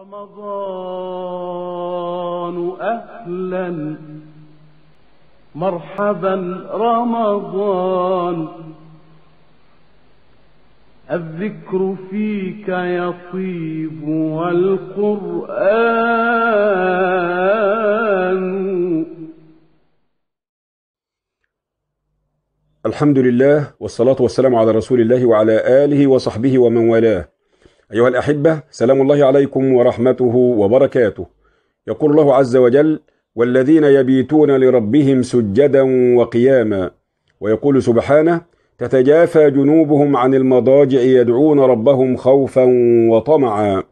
رمضان أهلا مرحبا رمضان الذكر فيك يطيب والقرآن الحمد لله والصلاة والسلام على رسول الله وعلى آله وصحبه ومن والاه أيها الأحبة سلام الله عليكم ورحمته وبركاته يقول الله عز وجل والذين يبيتون لربهم سجدا وقياما ويقول سبحانه تتجافى جنوبهم عن المضاجع يدعون ربهم خوفا وطمعا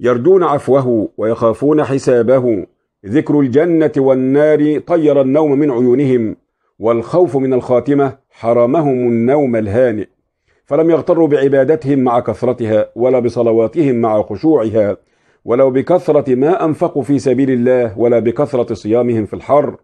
يرجون عفوه ويخافون حسابه ذكر الجنة والنار طير النوم من عيونهم والخوف من الخاتمة حرمهم النوم الهانئ فلم يغتروا بعبادتهم مع كثرتها ولا بصلواتهم مع خشوعها ولو بكثرة ما أنفقوا في سبيل الله ولا بكثرة صيامهم في الحر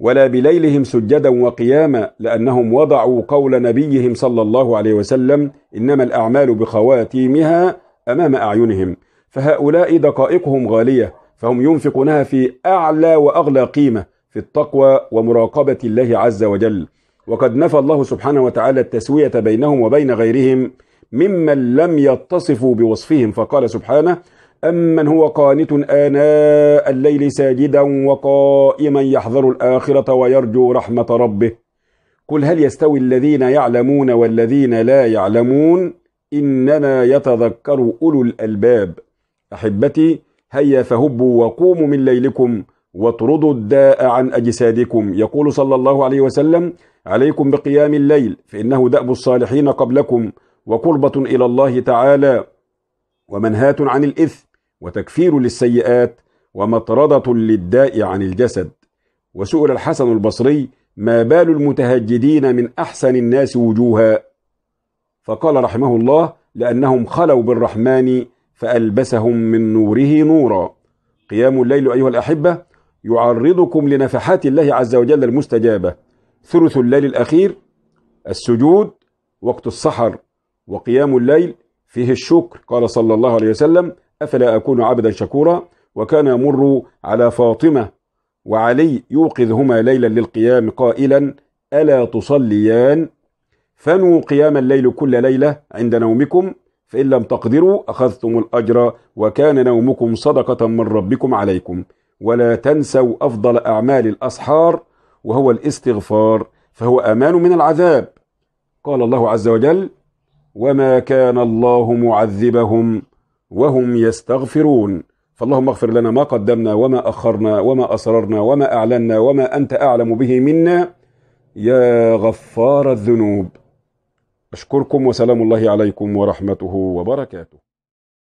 ولا بليلهم سجدا وقياما لأنهم وضعوا قول نبيهم صلى الله عليه وسلم إنما الأعمال بخواتيمها أمام أعينهم فهؤلاء دقائقهم غالية فهم ينفقونها في أعلى وأغلى قيمة في التقوى ومراقبة الله عز وجل وقد نفى الله سبحانه وتعالى التسوية بينهم وبين غيرهم ممن لم يتصفوا بوصفهم فقال سبحانه أمن هو قانت آناء الليل ساجدا وقائما يحذر الآخرة ويرجو رحمة ربه قل هل يستوي الذين يعلمون والذين لا يعلمون إنما يتذكر أولو الألباب أحبتي هيا فهبوا وقوموا من ليلكم واطردوا الداء عن أجسادكم يقول صلى الله عليه وسلم عليكم بقيام الليل فإنه دأب الصالحين قبلكم وقربة إلى الله تعالى ومنهاة عن الإثم وتكفير للسيئات ومطردة للداء عن الجسد وسئل الحسن البصري ما بال المتهجدين من أحسن الناس وجوها فقال رحمه الله لأنهم خلوا بالرحمن فألبسهم من نوره نورا قيام الليل أيها الأحبة يعرضكم لنفحات الله عز وجل المستجابة ثلث الليل الأخير السجود وقت السحر وقيام الليل فيه الشكر قال صلى الله عليه وسلم أفلا أكون عبدا شكورا وكان يمر على فاطمة وعلي يوقظهما ليلا للقيام قائلا ألا تصليان فنوا قيام الليل كل ليلة عند نومكم فإن لم تقدروا أخذتم الأجر وكان نومكم صدقة من ربكم عليكم ولا تنسوا أفضل أعمال الأسحار وهو الاستغفار فهو أمان من العذاب قال الله عز وجل وما كان الله معذبهم وهم يستغفرون فاللهم اغفر لنا ما قدمنا وما أخرنا وما أسررنا وما أعلنا وما أنت أعلم به منا يا غفار الذنوب أشكركم وسلام الله عليكم ورحمته وبركاته